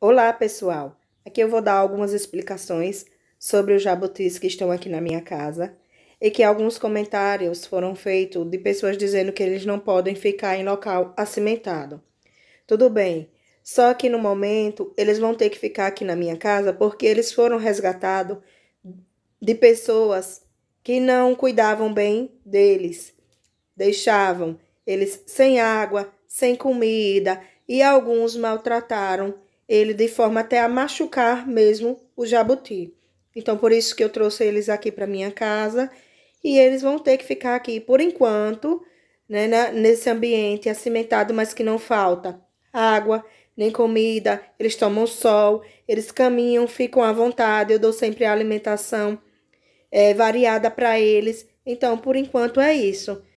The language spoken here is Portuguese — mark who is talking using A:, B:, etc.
A: Olá, pessoal! Aqui eu vou dar algumas explicações sobre os jabutis que estão aqui na minha casa e que alguns comentários foram feitos de pessoas dizendo que eles não podem ficar em local acimentado. Tudo bem, só que no momento eles vão ter que ficar aqui na minha casa porque eles foram resgatados de pessoas que não cuidavam bem deles, deixavam eles sem água, sem comida e alguns maltrataram ele de forma até a machucar mesmo o jabuti. Então, por isso que eu trouxe eles aqui para minha casa e eles vão ter que ficar aqui por enquanto, né, na, nesse ambiente acimentado, mas que não falta água, nem comida, eles tomam sol, eles caminham, ficam à vontade, eu dou sempre a alimentação é, variada para eles. Então, por enquanto é isso.